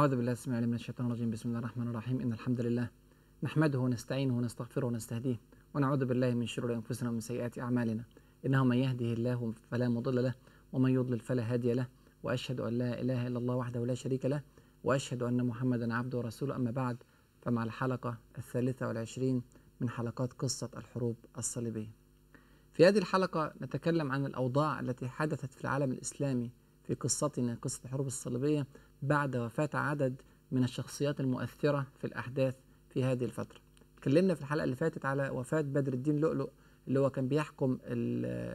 أعوذ بالله السميع العليم من الشيطان الرجيم بسم الله الرحمن الرحيم إن الحمد لله نحمده ونستعينه ونستغفره ونستهديه ونعوذ بالله من شرور أنفسنا ومن سيئات أعمالنا إنه من يهده الله فلا مضل له ومن يضلل فلا هادي له وأشهد أن لا إله إلا الله وحده لا شريك له وأشهد أن محمدا عبده ورسوله أما بعد فمع الحلقة الثالثة والعشرين من حلقات قصة الحروب الصليبية في هذه الحلقة نتكلم عن الأوضاع التي حدثت في العالم الإسلامي في قصتنا قصة الحروب الصليبية بعد وفاة عدد من الشخصيات المؤثرة في الأحداث في هذه الفترة اتكلمنا في الحلقة اللي فاتت على وفاة بدر الدين لؤلؤ اللي هو كان بيحكم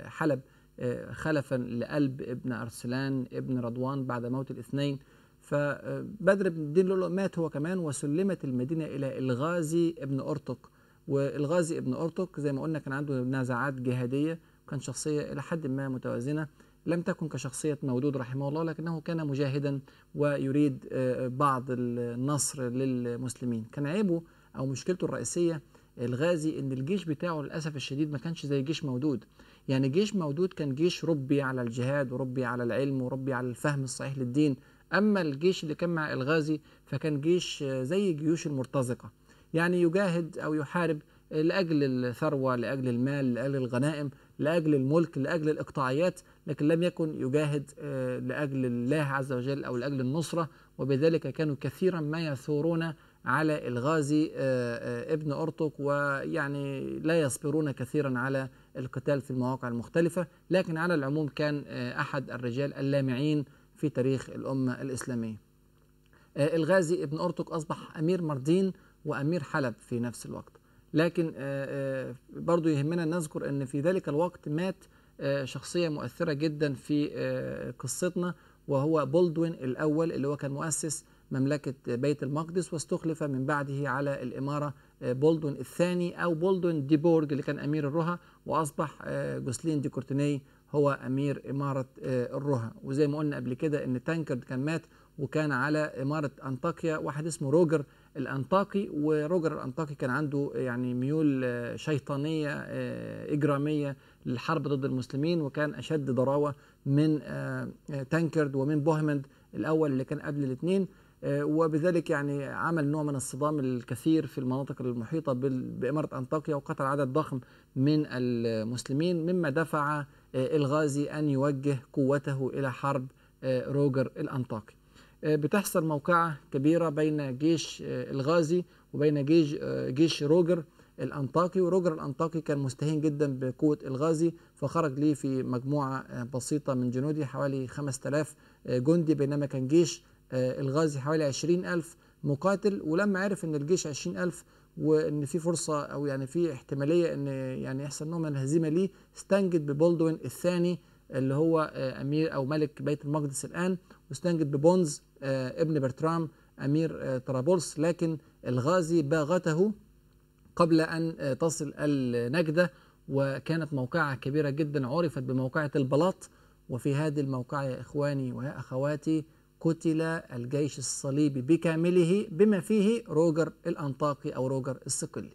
حلب آه، خلفا لقلب ابن أرسلان ابن رضوان بعد موت الاثنين فبدر بن الدين لؤلؤ مات هو كمان وسلمت المدينة إلى الغازي ابن أرطق والغازي ابن أرطق زي ما قلنا كان عنده نزاعات جهادية وكان شخصية إلى حد ما متوازنة لم تكن كشخصية مودود رحمه الله لكنه كان مجاهدا ويريد آه، بعض النصر للمسلمين كان عيبه أو مشكلته الرئيسية الغازي ان الجيش بتاعه للاسف الشديد ما كانش زي جيش مودود يعني جيش مودود كان جيش ربي على الجهاد وربي على العلم وربي على الفهم الصحيح للدين اما الجيش اللي كان مع الغازي فكان جيش آه، زي جيوش المرتزقه يعني يجاهد او يحارب لاجل الثروه لاجل المال لاجل الغنائم لاجل الملك لاجل الاقطاعيات لكن لم يكن يجاهد آه، لاجل الله عز وجل او لاجل النصره وبذلك كانوا كثيرا ما يثورون على الغازي آه، آه، ابن أرطق ويعني لا يصبرون كثيرا على القتال في المواقع المختلفة لكن على العموم كان أحد الرجال اللامعين في تاريخ الأمة الإسلامية الغازي ابن أرطق أصبح أمير مردين وأمير حلب في نفس الوقت لكن آه، آه، برضو يهمنا أن نذكر أن في ذلك الوقت مات آه، شخصية مؤثرة جدا في قصتنا وهو بولدوين الأول اللي هو كان مؤسس مملكة بيت المقدس واستخلف من بعده على الإمارة بولدوين الثاني أو بولدوين دي بورج اللي كان أمير الرها وأصبح جوسلين دي كورتيني هو أمير إمارة الرها وزي ما قلنا قبل كده إن تانكرد كان مات وكان على إمارة أنطاكيا واحد اسمه روجر الأنطاكي وروجر الأنطاكي كان عنده يعني ميول آه، شيطانية آه، إجرامية للحرب ضد المسلمين وكان أشد ضراوة من آه، تانكرد ومن بوهمند الأول اللي كان قبل الاثنين وبذلك يعني عمل نوع من الصدام الكثير في المناطق المحيطة بإمارة أنطاكيا وقتل عدد ضخم من المسلمين مما دفع الغازي أن يوجه قوته إلى حرب روجر الأنطاكي بتحصل موقعة كبيرة بين جيش آه، الغازي وبين جيش آه، جيش روجر الأنطاكي وروجر الأنطاكي كان مستهين جدا بقوة الغازي فخرج ليه في مجموعة آه، بسيطة من جنودي حوالي 5000 جندي بينما كان جيش الغازي حوالي 20000 مقاتل ولما عرف ان الجيش 20000 وان في فرصه او يعني في احتماليه ان يعني يحصل نوع من الهزيمه ليه استنجد ببولدوين الثاني اللي هو امير او ملك بيت المقدس الان واستنجد ببونز آه، ابن برترام أمير آه، طرابلس لكن الغازي باغته قبل أن آه، تصل النجدة وكانت موقعة كبيرة جدا عرفت بموقعة البلاط وفي هذه الموقعة يا إخواني ويا أخواتي قتل الجيش الصليبي بكامله بما فيه روجر الأنطاقي أو روجر الصقلي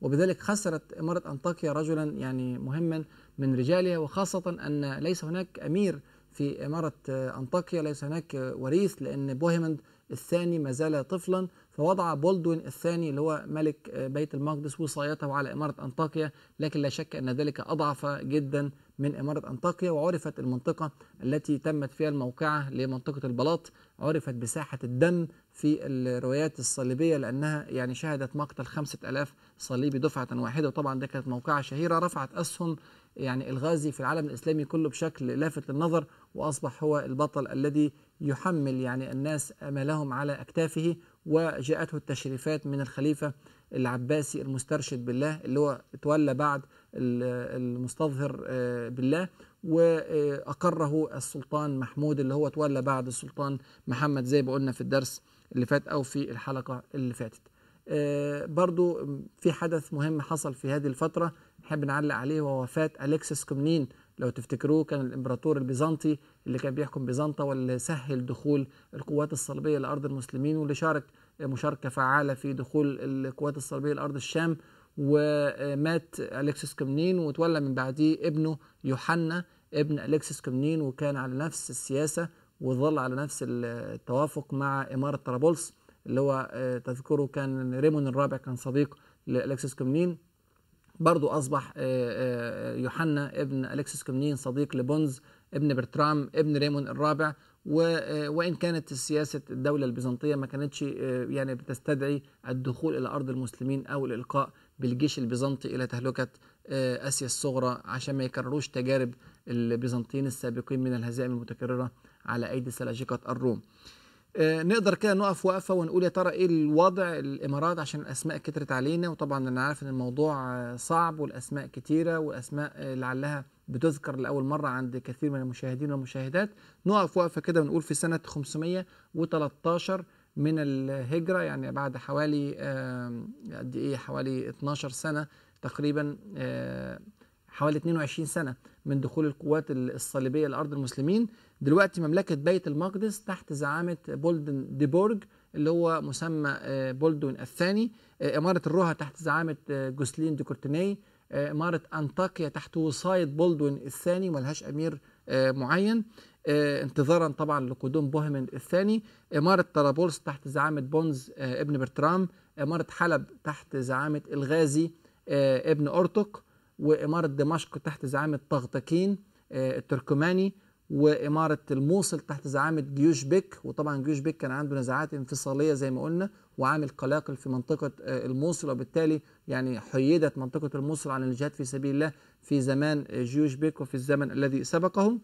وبذلك خسرت إمارة أنطاكيا رجلا يعني مهما من رجالها وخاصة أن ليس هناك أمير في إمارة أنطاكيا ليس هناك وريث لأن بوهيمند الثاني ما زال طفلا فوضع بولدوين الثاني اللي هو ملك بيت المقدس وصايته على إمارة أنطاكيا لكن لا شك أن ذلك أضعف جدا من إمارة أنطاكيا وعرفت المنطقة التي تمت فيها الموقعة لمنطقة البلاط عرفت بساحة الدم في الروايات الصليبية لأنها يعني شهدت مقتل 5000 صليبي دفعة واحدة وطبعا ده كانت موقعة شهيرة رفعت أسهم يعني الغازي في العالم الإسلامي كله بشكل لافت للنظر وأصبح هو البطل الذي يحمل يعني الناس امالهم على أكتافه وجاءته التشريفات من الخليفة العباسي المسترشد بالله اللي هو تولى بعد المستظهر آه، بالله وأقره السلطان محمود اللي هو تولى بعد السلطان محمد زي ما قلنا في الدرس اللي فات أو في الحلقة اللي فاتت آه، برضو في حدث مهم حصل في هذه الفترة نحب نعلق عليه هو وفاة أليكسس كومنين لو تفتكروه كان الإمبراطور البيزنطي اللي كان بيحكم بيزنطة واللي سهل دخول القوات الصليبية لأرض المسلمين واللي شارك مشاركة فعالة في دخول القوات الصليبية لأرض الشام ومات أليكسس كومنين وتولى من بعديه ابنه يوحنا ابن أليكسس كومنين وكان على نفس السياسة وظل على نفس التوافق مع إمارة طرابلس اللي هو آه، تذكره كان ريمون الرابع كان صديق لأليكسس كومنين برضو أصبح آه، آه، يوحنا ابن أليكسس كومنين صديق لبونز ابن برترام ابن ريمون الرابع آه، وإن كانت سياسة الدولة البيزنطية ما كانتش يعني بتستدعي الدخول إلى أرض المسلمين أو الإلقاء بالجيش البيزنطي إلى تهلكة آسيا الصغرى عشان ما يكرروش تجارب البيزنطيين السابقين من الهزائم المتكررة على أيدي سلاجقة الروم. آه، نقدر كده نقف وقفه ونقول يا ترى ايه الوضع الامارات عشان الاسماء كترت علينا وطبعا انا عارف ان الموضوع آه، صعب والاسماء كتيره والاسماء آه، لعلها بتذكر لاول مره عند كثير من المشاهدين والمشاهدات نقف وقفه كده ونقول في سنه 513 من الهجره يعني بعد حوالي قد ايه حوالي 12 سنه تقريبا حوالي 22 سنه من دخول القوات الصليبيه لارض المسلمين دلوقتي مملكة بيت المقدس تحت زعامة بولدن ديبورج اللي هو مسمى آه، بولدون الثاني آه، إمارة الروها تحت زعامة آه، جوسلين دي كورتيني إمارة أنطاكيا تحت وصاية بولدون الثاني ملهاش أمير معين انتظارا طبعا لقدوم بوهمن الثاني إمارة طرابلس تحت زعامة بونز ابن برترام إمارة حلب تحت زعامة الغازي ابن أرتق وإمارة دمشق تحت زعامة طغطكين التركماني وإمارة الموصل تحت زعامة جيوش بك وطبعا جيوش بك كان عنده نزاعات انفصالية زي ما قلنا وعامل قلاقل في منطقة آه، الموصل وبالتالي يعني حيدت منطقة الموصل عن الجهاد في سبيل الله في زمان جيوش بك وفي الزمن الذي سبقه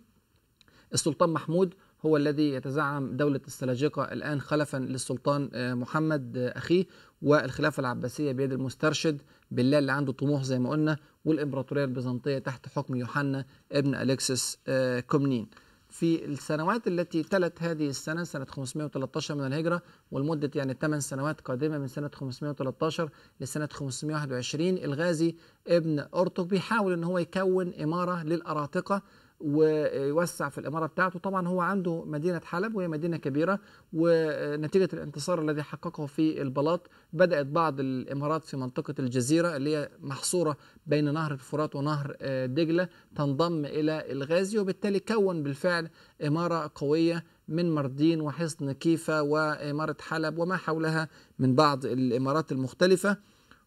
السلطان محمود هو الذي يتزعم دولة السلاجقة الآن خلفا للسلطان آه، محمد آه، أخيه والخلافة العباسية بيد المسترشد بالله اللي عنده طموح زي ما قلنا والإمبراطورية البيزنطية تحت حكم يوحنا ابن أليكسس آه، كومنين في السنوات التي تلت هذه السنة سنة 513 من الهجرة والمدة يعني 8 سنوات قادمة من سنة 513 لسنة 521 الغازي ابن أرطغ بيحاول أن هو يكون إمارة للأراطقة ويوسع في الإمارة بتاعته طبعا هو عنده مدينة حلب وهي مدينة كبيرة ونتيجة الانتصار الذي حققه في البلاط بدأت بعض الإمارات في منطقة الجزيرة اللي هي محصورة بين نهر الفرات ونهر آه، دجلة تنضم إلى الغازي وبالتالي كون بالفعل إمارة قوية من مردين وحصن كيفا وإمارة حلب وما حولها من بعض الإمارات المختلفة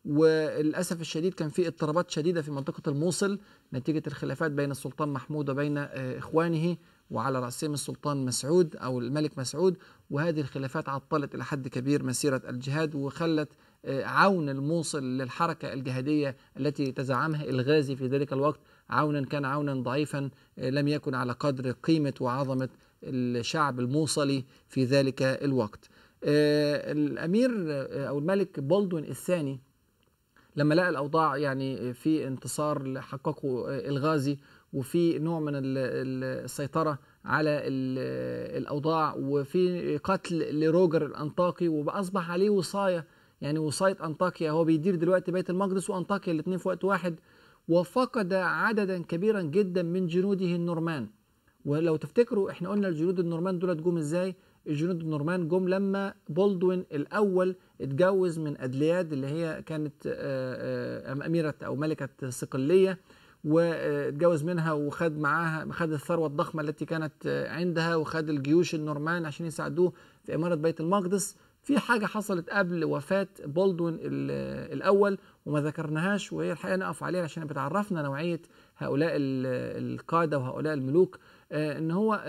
وللاسف الشديد كان في اضطرابات شديده في منطقه الموصل نتيجه الخلافات بين السلطان محمود وبين آه، اخوانه وعلى راسهم السلطان مسعود او الملك مسعود وهذه الخلافات عطلت الى حد كبير مسيره الجهاد وخلت آه، عون الموصل للحركه الجهاديه التي تزعمها الغازي في ذلك الوقت عونا كان عونا ضعيفا آه، لم يكن على قدر قيمه وعظمه الشعب الموصلي في ذلك الوقت. الامير او الملك بولدون الثاني لما لقى الاوضاع يعني في انتصار حققه الغازي وفي نوع من السيطره على الاوضاع وفي قتل لروجر الانطاكي واصبح عليه وصايه يعني وصايه انطاكيا هو بيدير دلوقتي بيت المقدس وانطاكيا الاثنين في وقت واحد وفقد عددا كبيرا جدا من جنوده النورمان ولو تفتكروا احنا قلنا الجنود النورمان دولت جم ازاي الجنود النورمان جم لما بولدوين الاول اتجوز من أدلياد اللي هي كانت آه، آه، أميرة أو ملكة صقلية واتجوز منها وخد معاها خد الثروة الضخمة التي كانت آه، عندها وخد الجيوش النورمان عشان يساعدوه في إمارة بيت المقدس في حاجة حصلت قبل وفاة بولدوين الأول وما ذكرناهاش وهي الحقيقة نقف عليها عشان بتعرفنا نوعية هؤلاء القادة وهؤلاء الملوك ان هو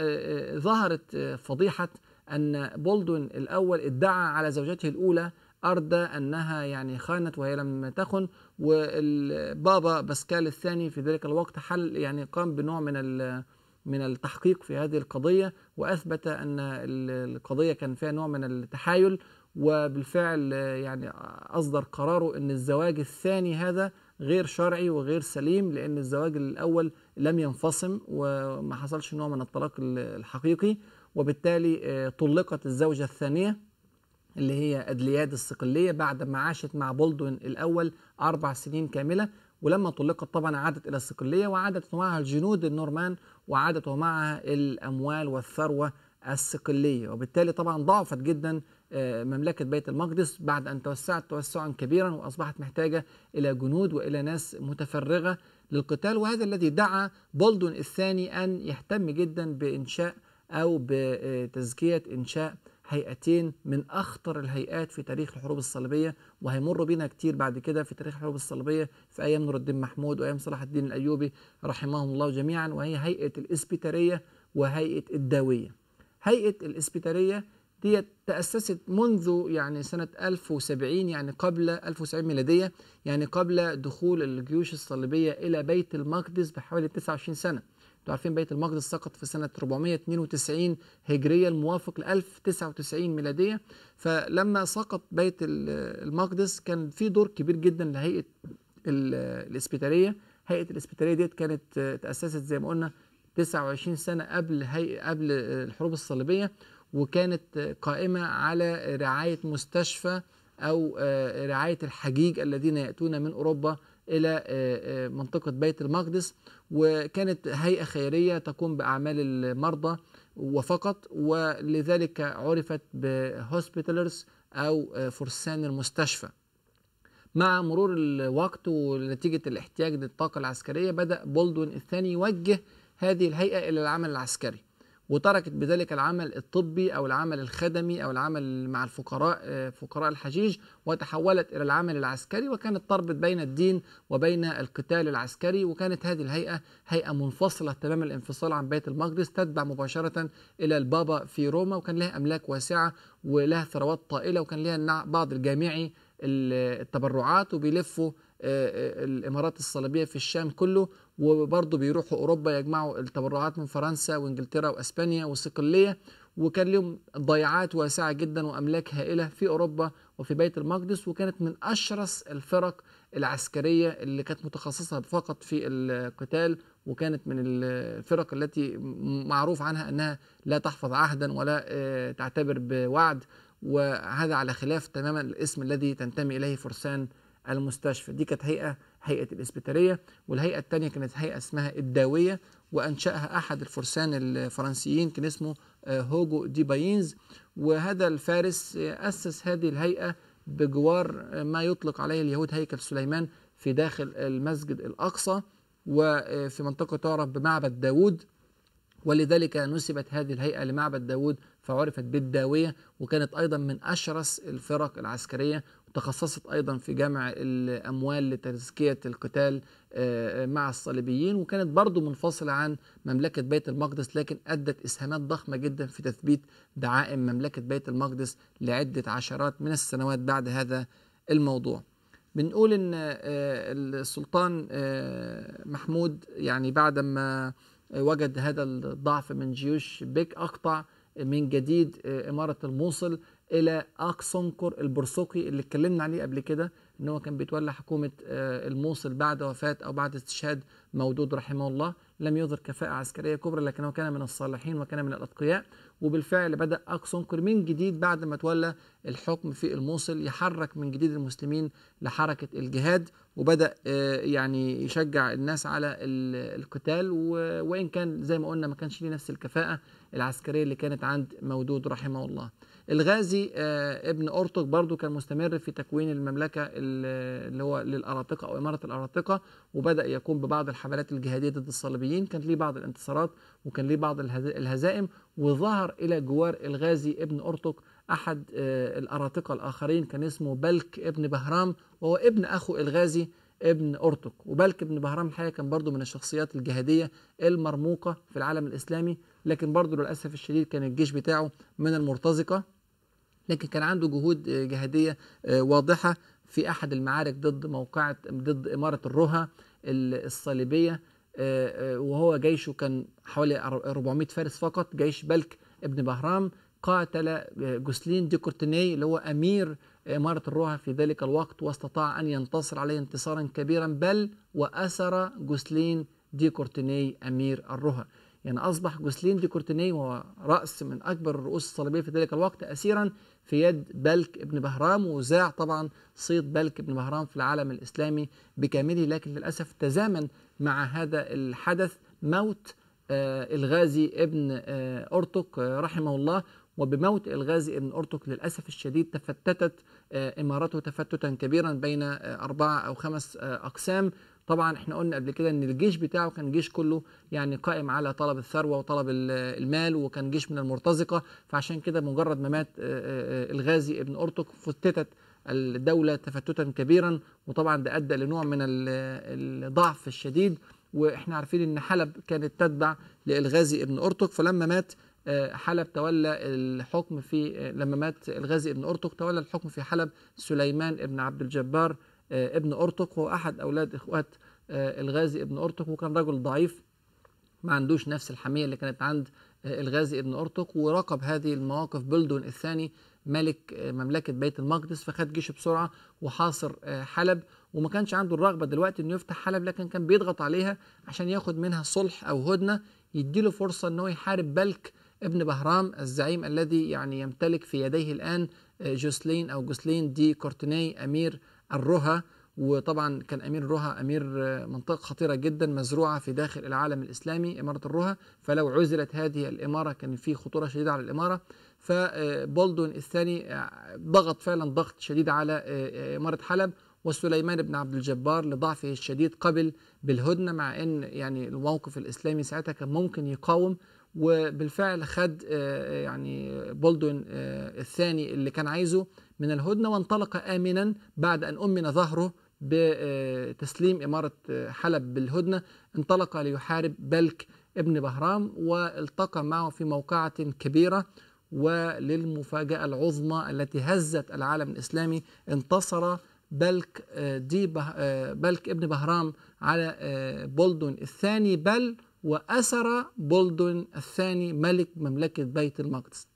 ظهرت فضيحة ان بولدوين الأول ادعى على زوجته الأولى أردى أنها يعني خانت وهي لم تخن والبابا باسكال الثاني في ذلك الوقت حل يعني قام بنوع من من التحقيق في هذه القضية وأثبت أن القضية كان فيها نوع من التحايل وبالفعل يعني أصدر قراره أن الزواج الثاني هذا غير شرعي وغير سليم لأن الزواج الأول لم ينفصم وما حصلش نوع من الطلاق الحقيقي وبالتالي آه، طلقت الزوجة الثانية اللي هي أدلياد الصقلية بعد ما عاشت مع بولدوين الأول أربع سنين كاملة ولما طلقت طبعا عادت إلى الصقلية وعادت معها الجنود النورمان وعادت معها الأموال والثروة الصقلية وبالتالي طبعا ضعفت جدا آه، مملكة بيت المقدس بعد أن توسعت توسعا كبيرا وأصبحت محتاجة إلى جنود وإلى ناس متفرغة للقتال وهذا الذي دعا بولدون الثاني أن يهتم جدا بإنشاء أو بتزكية إنشاء هيئتين من أخطر الهيئات في تاريخ الحروب الصليبية وهيمر بينا كتير بعد كده في تاريخ الحروب الصليبية في أيام نور الدين محمود وأيام صلاح الدين الأيوبي رحمهم الله جميعا وهي هيئة الإسبيتارية وهيئة الداوية هيئة الإسبيتارية دي تأسست منذ يعني سنة 1070 يعني قبل 1070 ميلادية يعني قبل دخول الجيوش الصليبية إلى بيت المقدس بحوالي 29 سنة انتوا عارفين بيت المقدس سقط في سنه 492 هجريه الموافق ل 1099 ميلاديه فلما سقط بيت المقدس كان في دور كبير جدا لهيئه الاسبيتاليه هيئه الاسبيتاليه ديت كانت تاسست زي ما قلنا 29 سنه قبل قبل الحروب الصليبيه وكانت قائمه على رعايه مستشفى او آه، رعايه الحجيج الذين ياتون من اوروبا إلى آه، آه، منطقة بيت المقدس وكانت هيئة خيرية تقوم بأعمال المرضى وفقط ولذلك عرفت بهوسبيتالرز أو آه، فرسان المستشفى مع مرور الوقت ونتيجة الاحتياج للطاقة العسكرية بدأ بولدوين الثاني يوجه هذه الهيئة إلى العمل العسكري وتركت بذلك العمل الطبي او العمل الخدمي او العمل مع الفقراء فقراء الحجيج وتحولت الى العمل العسكري وكانت تربط بين الدين وبين القتال العسكري وكانت هذه الهيئه هيئه منفصله تمام الانفصال عن بيت المقدس تتبع مباشره الى البابا في روما وكان لها املاك واسعه ولها ثروات طائله وكان لها بعض الجامعي التبرعات وبيلفوا الامارات الصليبيه في الشام كله وبرضه بيروحوا اوروبا يجمعوا التبرعات من فرنسا وانجلترا واسبانيا والصقليه وكان لهم ضيعات واسعه جدا واملاك هائله في اوروبا وفي بيت المقدس وكانت من اشرس الفرق العسكريه اللي كانت متخصصه فقط في القتال وكانت من الفرق التي معروف عنها انها لا تحفظ عهدا ولا آه، تعتبر بوعد وهذا على خلاف تماما الاسم الذي تنتمي اليه فرسان المستشفى دي كانت هيئة هيئة الإسبيتالية والهيئة الثانية كانت هيئة اسمها الداوية وأنشأها أحد الفرسان الفرنسيين كان اسمه آه، هوجو دي باينز وهذا الفارس آه، أسس هذه الهيئة بجوار آه، ما يطلق عليه اليهود هيكل سليمان في داخل المسجد الأقصى وفي منطقة تعرف بمعبد داوود ولذلك نسبت هذه الهيئة لمعبد داوود فعرفت بالداوية وكانت أيضا من أشرس الفرق العسكرية تخصصت أيضا في جمع الأموال لتزكية القتال آه، آه، مع الصليبيين وكانت برضه منفصلة عن مملكة بيت المقدس لكن أدت إسهامات ضخمة جدا في تثبيت دعائم مملكة بيت المقدس لعدة عشرات من السنوات بعد هذا الموضوع بنقول ان آه، السلطان محمود يعني بعد ما وجد هذا الضعف من جيوش بيك اقطع من جديد اماره الموصل الى اقصنكر البرسقي اللي اتكلمنا عليه قبل كده ان هو كان بيتولى حكومه آه، الموصل بعد وفاه او بعد استشهاد مودود رحمه الله لم يظهر كفاءه عسكريه كبرى لكنه كان من الصالحين وكان من الاتقياء وبالفعل بدا اقصنكر من جديد بعد ما تولى الحكم في الموصل يحرك من جديد المسلمين لحركه الجهاد وبدا آه، يعني يشجع الناس على القتال وان كان زي ما قلنا ما كانش ليه نفس الكفاءه العسكريه اللي كانت عند مودود رحمه الله الغازي آه، ابن أرطغ برضو كان مستمر في تكوين المملكة اللي هو للأراطقة أو إمارة الأراطقة وبدأ يقوم ببعض الحملات الجهادية ضد الصليبيين كان ليه بعض الانتصارات وكان ليه بعض الهزائم وظهر إلى جوار الغازي ابن أرطغ أحد آه، الأراطقة الآخرين كان اسمه بلك ابن بهرام وهو ابن أخو الغازي ابن أرطغ وبلك ابن بهرام الحقيقة كان برضو من الشخصيات الجهادية المرموقة في العالم الإسلامي لكن برضو للأسف الشديد كان الجيش بتاعه من المرتزقة لكن كان عنده جهود جهادية آه، واضحة في أحد المعارك ضد موقعة ضد إمارة الرها الصليبية آه، آه، وهو جيشه كان حوالي 400 فارس فقط جيش بلك ابن بهرام قاتل جوسلين دي كورتيني اللي هو أمير إمارة الروها في ذلك الوقت واستطاع أن ينتصر عليه انتصارا كبيرا بل وأسر جوسلين دي كورتيني أمير الروها يعني أصبح جوسلين دي كورتيني وهو رأس من أكبر الرؤوس الصليبية في ذلك الوقت أسيرا في يد بلك ابن بهرام وزاع طبعا صيد بلك ابن بهرام في العالم الإسلامي بكامله لكن للأسف تزامن مع هذا الحدث موت آه، الغازي ابن آه، أرتق آه، رحمه الله وبموت الغازي ابن أرتق للأسف الشديد تفتتت إمارته تفتتا كبيرا بين أربعة أو خمس أقسام طبعا احنا قلنا قبل كده ان الجيش بتاعه كان جيش كله يعني قائم على طلب الثروه وطلب المال وكان جيش من المرتزقه فعشان كده مجرد ما مات آه، آه، الغازي ابن ارطق فتتت الدوله تفتتا كبيرا وطبعا ده ادى لنوع من الضعف الشديد واحنا عارفين ان حلب كانت تتبع للغازي ابن ارطق فلما مات آه، حلب تولى الحكم في لما مات الغازي ابن ارطق تولى الحكم في حلب سليمان ابن عبد الجبار آه، ابن أرطق هو أحد أولاد إخوات آه، الغازي ابن أرطق وكان رجل ضعيف ما عندوش نفس الحمية اللي كانت عند آه، الغازي ابن أرطق وراقب هذه المواقف بلدون الثاني ملك مملكة بيت المقدس فخد جيش بسرعة وحاصر حلب وما كانش عنده الرغبة دلوقتي انه يفتح حلب لكن كان بيضغط عليها عشان ياخد منها صلح أو هدنة يديله فرصة انه يحارب بلك ابن بهرام الزعيم الذي يعني يمتلك في يديه الآن جوسلين أو جوسلين دي كورتيني أمير الرها وطبعا كان امير الرها امير منطقه خطيره جدا مزروعه في داخل العالم الاسلامي اماره الرها فلو عزلت هذه الاماره كان في خطوره شديده على الاماره فبولدون آه، الثاني آه، ضغط فعلا ضغط شديد على آه، اماره حلب وسليمان بن عبد الجبار لضعفه الشديد قبل بالهدنه مع ان يعني الموقف الاسلامي ساعتها كان ممكن يقاوم وبالفعل خد يعني بولدون الثاني اللي كان عايزه من الهدنة وانطلق آمنا بعد أن أمن ظهره بتسليم إمارة حلب بالهدنة انطلق ليحارب بلك ابن بهرام والتقى معه في موقعة كبيرة وللمفاجأة العظمى التي هزت العالم الإسلامي انتصر بلك آه، دي آه، بلك ابن بهرام على آه، بولدون الثاني بل وأسر بولدون الثاني ملك مملكة بيت المقدس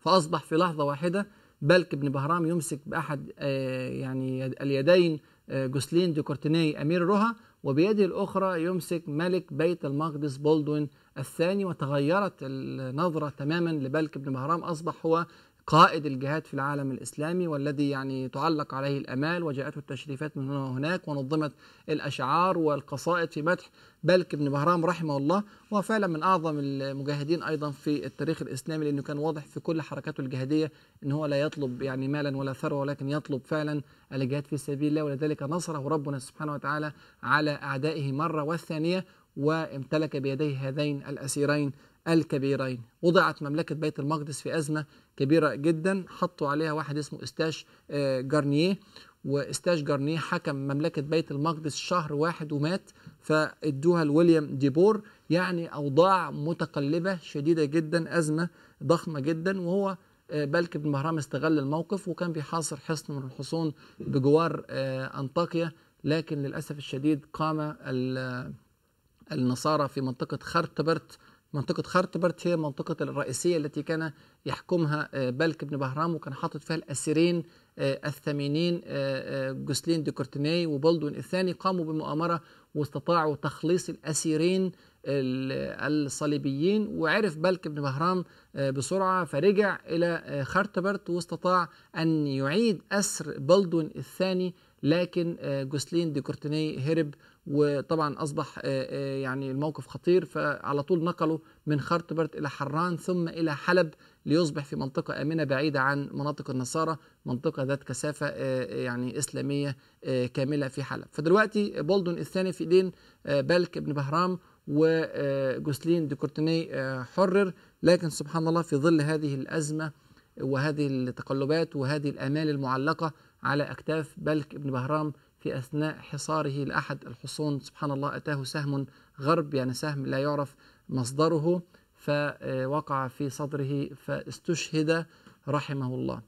فأصبح في لحظة واحدة بلك بن بهرام يمسك بأحد آه، يعني اليدين آه، جوسلين دي كورتيني أمير روها وبيده الأخرى يمسك ملك بيت المقدس بولدوين الثاني وتغيرت النظرة تماما لبلك بن بهرام أصبح هو قائد الجهاد في العالم الإسلامي والذي يعني تعلق عليه الأمال وجاءته التشريفات من هنا وهناك ونظمت الأشعار والقصائد في مدح بلك بن بهرام رحمه الله وفعلا من أعظم المجاهدين أيضا في التاريخ الإسلامي لأنه كان واضح في كل حركاته الجهادية أن هو لا يطلب يعني مالا ولا ثروة ولكن يطلب فعلا الجهاد في سبيل الله ولذلك نصره ربنا سبحانه وتعالى على أعدائه مرة والثانية وامتلك بيديه هذين الأسيرين الكبيرين وضعت مملكة بيت المقدس في أزمة كبيرة جدا حطوا عليها واحد اسمه استاش آه، جارنيه واستاش جارنيه حكم مملكة بيت المقدس شهر واحد ومات فادوها لويليام ديبور يعني أوضاع متقلبة شديدة جدا أزمة ضخمة جدا وهو آه، بلك بن مهرام استغل الموقف وكان بيحاصر حصن من الحصون بجوار آه، أنطاكيا لكن للأسف الشديد قام النصارى في منطقة خرتبرت منطقة خرطبرت هي المنطقة الرئيسية التي كان يحكمها آه، بلك بن بهرام وكان حاطط فيها الأسيرين آه، الثمينين آه، جوسلين دي كورتيني وبولدون الثاني قاموا بمؤامرة واستطاعوا تخليص الأسيرين الصليبيين وعرف بلك بن بهرام بسرعة فرجع إلى خرطبرت واستطاع أن يعيد أسر بلدون الثاني لكن جوسلين دي كورتيني هرب وطبعا اصبح آه، آه، يعني الموقف خطير فعلى طول نقله من خرطبرت الى حران ثم الى حلب ليصبح في منطقه امنه بعيده عن مناطق النصارى منطقه ذات كثافه آه، يعني اسلاميه كامله في حلب فدلوقتي بولدون الثاني في ايدين بلك بن بهرام وجوسلين دي كورتيني حرر لكن سبحان الله في ظل هذه الازمه وهذه التقلبات وهذه الامال المعلقه على اكتاف بلك بن بهرام في أثناء حصاره لأحد الحصون سبحان الله أتاه سهم غرب يعني سهم لا يعرف مصدره فوقع في صدره فاستشهد رحمه الله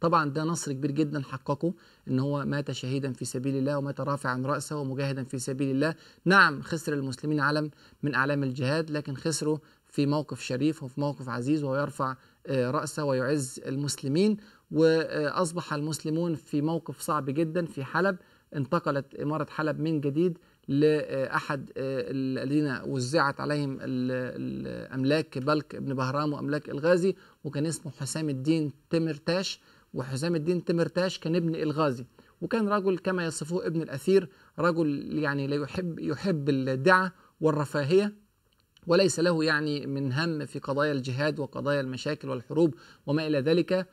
طبعا ده نصر كبير جدا حققه ان هو مات شهيدا في سبيل الله ومات رافعا راسه ومجاهدا في سبيل الله نعم خسر المسلمين علم من اعلام الجهاد لكن خسروا في موقف شريف وفي موقف عزيز وهو يرفع آه، راسه ويعز المسلمين واصبح المسلمون في موقف صعب جدا في حلب انتقلت إمارة حلب من جديد لأحد آه، الذين وزعت عليهم الأملاك بلك بن بهرام وأملاك الغازي وكان اسمه حسام الدين تمرتاش وحسام الدين تمرتاش كان ابن الغازي وكان رجل كما يصفوه ابن الأثير رجل يعني لا يحب يحب الدعة والرفاهية وليس له يعني من هم في قضايا الجهاد وقضايا المشاكل والحروب وما إلى ذلك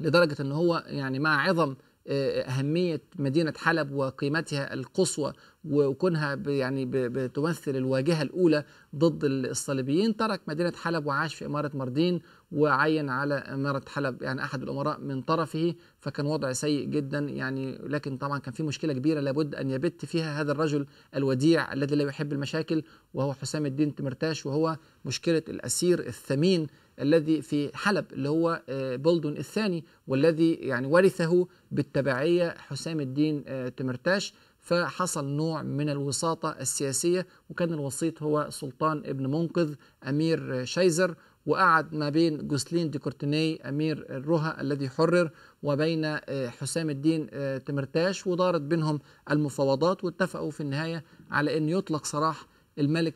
لدرجة أن هو يعني مع عظم اهميه مدينه حلب وقيمتها القصوى وكونها يعني بتمثل الواجهه الاولى ضد الصليبيين ترك مدينه حلب وعاش في اماره مردين وعين على اماره حلب يعني احد الامراء من طرفه فكان وضع سيء جدا يعني لكن طبعا كان في مشكله كبيره لابد ان يبت فيها هذا الرجل الوديع الذي لا يحب المشاكل وهو حسام الدين تمرتاش وهو مشكله الاسير الثمين الذي في حلب اللي هو آه، بولدون الثاني والذي يعني ورثه بالتبعية حسام الدين آه، تمرتاش فحصل نوع من الوساطة السياسية وكان الوسيط هو سلطان ابن منقذ أمير شيزر وقعد ما بين جوسلين دي كورتيني أمير الرها الذي حرر وبين آه، حسام الدين تمرتاش ودارت بينهم المفاوضات واتفقوا في النهاية على أن يطلق سراح الملك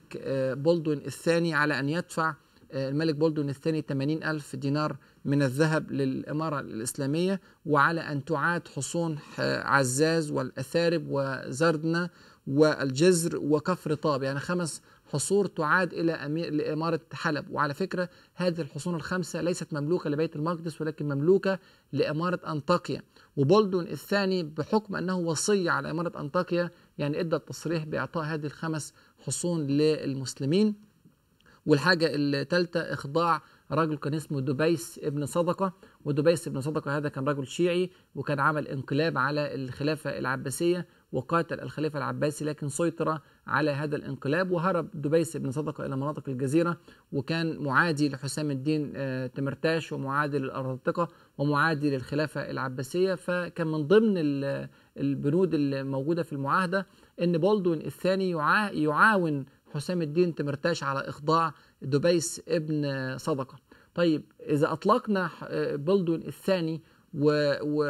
بولدوين الثاني على أن يدفع آه، الملك بولدون الثاني 80 ألف دينار من الذهب للإمارة الإسلامية وعلى أن تعاد حصون عزاز والأثارب وزردنا والجزر وكفر طاب يعني خمس حصور تعاد إلى أمير لإمارة حلب وعلى فكرة هذه الحصون الخمسة ليست مملوكة لبيت المقدس ولكن مملوكة لإمارة أنطاكيا وبولدون الثاني بحكم أنه وصي على إمارة أنطاكيا يعني ادى التصريح بإعطاء هذه الخمس حصون للمسلمين والحاجة الثالثة إخضاع رجل كان اسمه دبيس ابن صدقة ودبيس ابن صدقة هذا كان رجل شيعي وكان عمل انقلاب على الخلافة العباسية وقاتل الخليفة العباسي لكن سيطر على هذا الانقلاب وهرب دبيس بن صدقة إلى مناطق الجزيرة وكان معادي لحسام الدين آه، تمرتاش ومعادي للأرطقة ومعادي للخلافة العباسية فكان من ضمن البنود الموجودة في المعاهدة أن بولدون الثاني يعاون حسام الدين تمرتاش على إخضاع دبيس ابن صدقة طيب إذا أطلقنا بلدون الثاني ويعني و...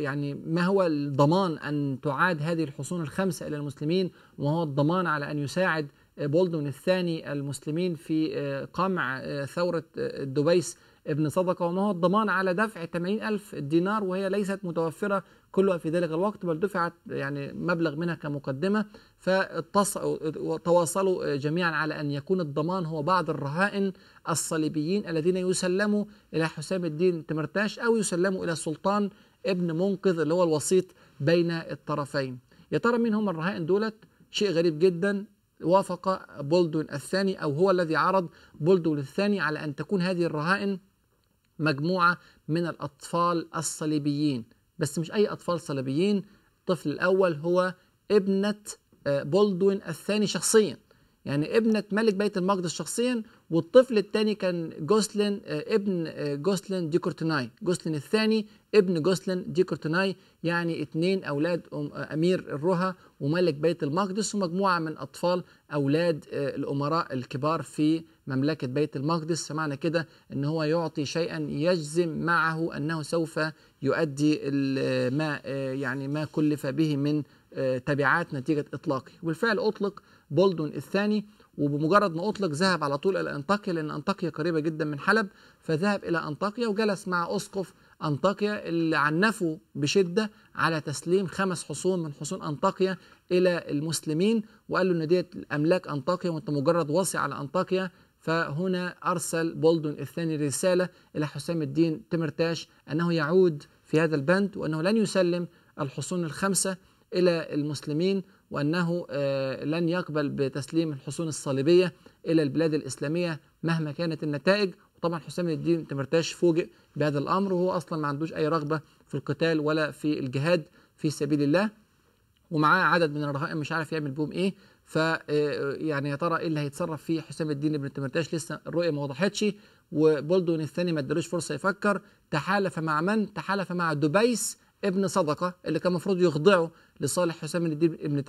يعني ما هو الضمان أن تعاد هذه الحصون الخمسة إلى المسلمين وما هو الضمان على أن يساعد بولدون الثاني المسلمين في آه، قمع آه، ثورة آه، دبيس ابن صدقة وما هو الضمان على دفع 80 ألف دينار وهي ليست متوفرة كلها في ذلك الوقت بل دفعت يعني مبلغ منها كمقدمة فتواصلوا جميعا على أن يكون الضمان هو بعض الرهائن الصليبيين الذين يسلموا إلى حسام الدين تمرتاش أو يسلموا إلى السلطان ابن منقذ اللي هو الوسيط بين الطرفين يا ترى مين هم الرهائن دولت شيء غريب جدا وافق بولدون الثاني أو هو الذي عرض بولدون الثاني على أن تكون هذه الرهائن مجموعة من الأطفال الصليبيين بس مش أي أطفال صليبيين الطفل الأول هو ابنة آه، بولدوين الثاني شخصيا يعني ابنة ملك بيت المقدس شخصيا والطفل الثاني كان جوسلين آه، ابن آه، جوسلين دي كورتناي جوسلين الثاني ابن جوسلين دي كورتناي يعني اثنين أولاد أمير الرها وملك بيت المقدس ومجموعة من أطفال أولاد الأمراء الكبار في مملكة بيت المقدس فمعنى كده أن هو يعطي شيئا يجزم معه أنه سوف يؤدي ما يعني ما كلف به من تبعات نتيجة إطلاقه وبالفعل أطلق بولدون الثاني وبمجرد ما أطلق ذهب على طول إلى أنطاكيا لأن أنطاكيا قريبة جدا من حلب فذهب إلى أنطاكيا وجلس مع أسقف أنطاكيا اللي عنفه بشدة على تسليم خمس حصون من حصون أنطاكيا إلى المسلمين وقال له إن ديت أملاك أنطاكيا وأنت مجرد واصي على أنطاكيا فهنا أرسل بولدون الثاني رسالة إلى حسام الدين تمرتاش أنه يعود في هذا البند وأنه لن يسلم الحصون الخمسة إلى المسلمين وأنه آه، لن يقبل بتسليم الحصون الصليبية إلى البلاد الإسلامية مهما كانت النتائج طبعا حسام الدين تمرتاش فوجئ بهذا الامر وهو اصلا ما عندوش اي رغبه في القتال ولا في الجهاد في سبيل الله ومعاه عدد من الرهائن مش عارف يعمل بهم ايه ف آه، آه، يعني يا ترى ايه اللي هيتصرف فيه حسام الدين ابن تمرتاش لسه الرؤيه ما وضحتش وبولدون الثاني ما ادالوش فرصه يفكر تحالف مع من؟ تحالف مع دبيس ابن صدقه اللي كان المفروض يخضعه لصالح حسام الدين ابن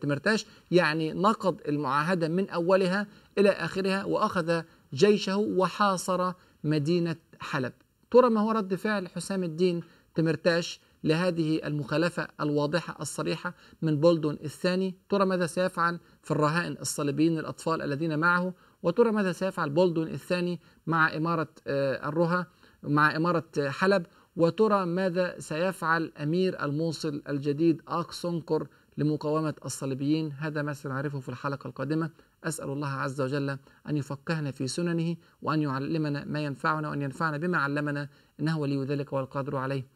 تمرتاش آه، يعني نقض المعاهده من اولها الى اخرها واخذ جيشه وحاصر مدينه حلب ترى ما هو رد فعل حسام الدين تمرتاش لهذه المخالفة الواضحة الصريحة من بولدون الثاني ترى ماذا سيفعل في الرهائن الصليبيين الأطفال الذين معه وترى ماذا سيفعل بولدون الثاني مع إمارة آه، الرها مع إمارة آه، حلب وترى ماذا سيفعل أمير الموصل الجديد أكسونكر لمقاومة الصليبيين هذا ما سنعرفه في الحلقة القادمة أسأل الله عز وجل أن يفقهنا في سننه وأن يعلمنا ما ينفعنا وأن ينفعنا بما علمنا إنه ولي ذلك والقادر عليه